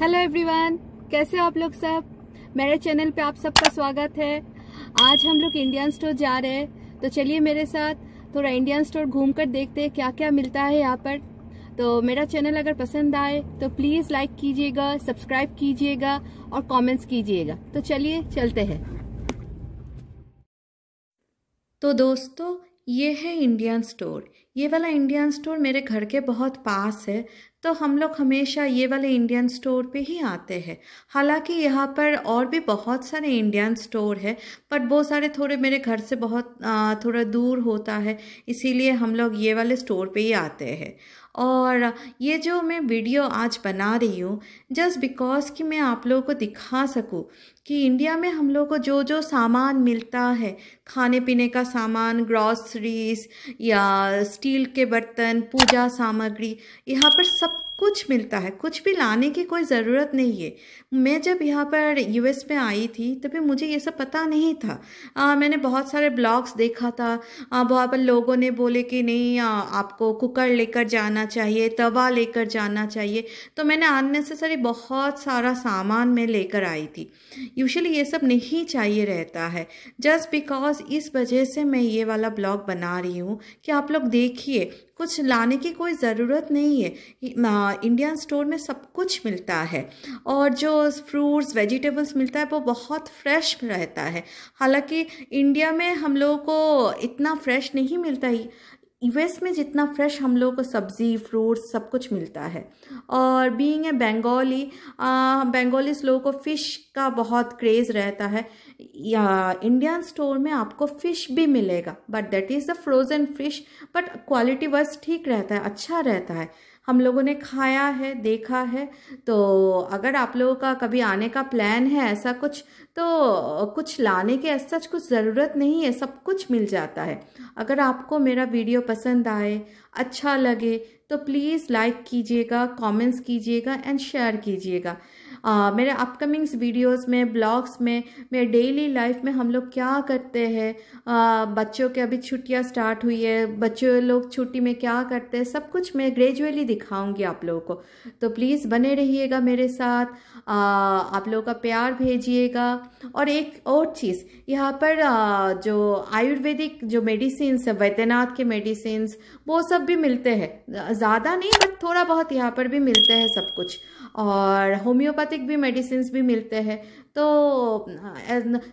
hello everyone कैसे हो आप लोग सब मेरे चैनल पे आप सबका स्वागत है आज हम लोग इंडियन स्टोर जा रहे हैं तो चलिए मेरे साथ थोड़ा इंडियन स्टोर घूम कर देखते हैं क्या क्या मिलता है यहाँ पर तो मेरा चैनल अगर पसंद आए तो प्लीज़ लाइक कीजिएगा सब्सक्राइब कीजिएगा और कमेंट्स कीजिएगा तो चलिए चलते हैं तो दोस्तों ये है इंडियन स्टोर ये वाला इंडियन स्टोर मेरे घर के बहुत पास है तो हम लोग हमेशा ये वाले इंडियन स्टोर पे ही आते हैं हालांकि यहाँ पर और भी बहुत सारे इंडियन स्टोर है बट वो सारे थोड़े मेरे घर से बहुत थोड़ा दूर होता है इसीलिए हम लोग ये वाले स्टोर पे ही आते हैं और ये जो मैं वीडियो आज बना रही हूँ जस्ट बिकॉज़ कि मैं आप लोगों को दिखा सकूँ कि इंडिया में हम लोग को जो जो सामान मिलता है खाने पीने का सामान ग्रॉसरीज या स्टील के बर्तन पूजा सामग्री यहाँ पर सब up कुछ मिलता है कुछ भी लाने की कोई ज़रूरत नहीं है मैं जब यहाँ पर यूएस में आई थी तभी मुझे ये सब पता नहीं था आ, मैंने बहुत सारे ब्लॉग्स देखा था आ, बहुत लोगों ने बोले कि नहीं आ, आपको कुकर लेकर जाना चाहिए तवा लेकर जाना चाहिए तो मैंने अननेसेसरी बहुत सारा सामान मैं लेकर आई थी यूजली ये सब नहीं चाहिए रहता है जस्ट बिकॉज इस वजह से मैं ये वाला ब्लॉग बना रही हूँ कि आप लोग देखिए कुछ लाने की कोई ज़रूरत नहीं है इंडियन स्टोर में सब कुछ मिलता है और जो फ्रूट्स वेजिटेबल्स मिलता है वो बहुत फ्रेश रहता है हालांकि इंडिया में हम लोगों को इतना फ्रेश नहीं मिलता ही यूएस में जितना फ्रेश हम लोगों को सब्ज़ी फ्रूट्स सब कुछ मिलता है और बीइंग ए बंगाली बंगालीस लोगों को फ़िश का बहुत क्रेज़ रहता है या इंडियन स्टोर में आपको फ़िश भी मिलेगा but that is the frozen fish but quality wise ठीक रहता है अच्छा रहता है हम लोगों ने खाया है देखा है तो अगर आप लोगों का कभी आने का प्लान है ऐसा कुछ तो कुछ लाने के ऐसा सच कुछ ज़रूरत नहीं है सब कुछ मिल जाता है अगर आपको मेरा वीडियो पसंद आए अच्छा लगे तो प्लीज़ लाइक कीजिएगा कमेंट्स कीजिएगा एंड शेयर कीजिएगा आ, मेरे अपकमिंग्स वीडियोस में ब्लॉग्स में मेरे डेली लाइफ में हम लोग क्या करते हैं बच्चों के अभी छुट्टियाँ स्टार्ट हुई है बच्चों लोग छुट्टी में क्या करते हैं सब कुछ मैं ग्रेजुअली दिखाऊंगी आप लोगों को तो प्लीज़ बने रहिएगा मेरे साथ आ, आप लोगों का प्यार भेजिएगा और एक और चीज़ यहाँ पर आ, जो आयुर्वेदिक जो मेडिसिन वैद्यनाथ के मेडिसिन वो सब भी मिलते हैं ज़्यादा नहीं थोड़ा बहुत यहाँ पर भी मिलते हैं सब कुछ और होम्योपैथिक भी मेडिसिन भी मिलते हैं तो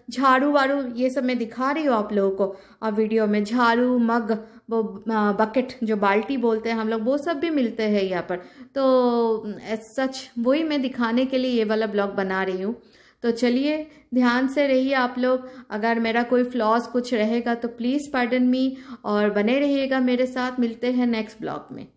झाड़ू वाड़ू ये सब मैं दिखा रही हूँ आप लोगों को अब वीडियो में झाड़ू मग वो बकेट जो बाल्टी बोलते हैं हम लोग वो सब भी मिलते हैं यहाँ पर तो सच वही मैं दिखाने के लिए ये वाला ब्लॉग बना रही हूँ तो चलिए ध्यान से रहिए आप लोग अगर मेरा कोई फ्लॉज कुछ रहेगा तो प्लीज़ पार्डन मी और बने रहिएगा मेरे साथ मिलते हैं नेक्स्ट ब्लॉग में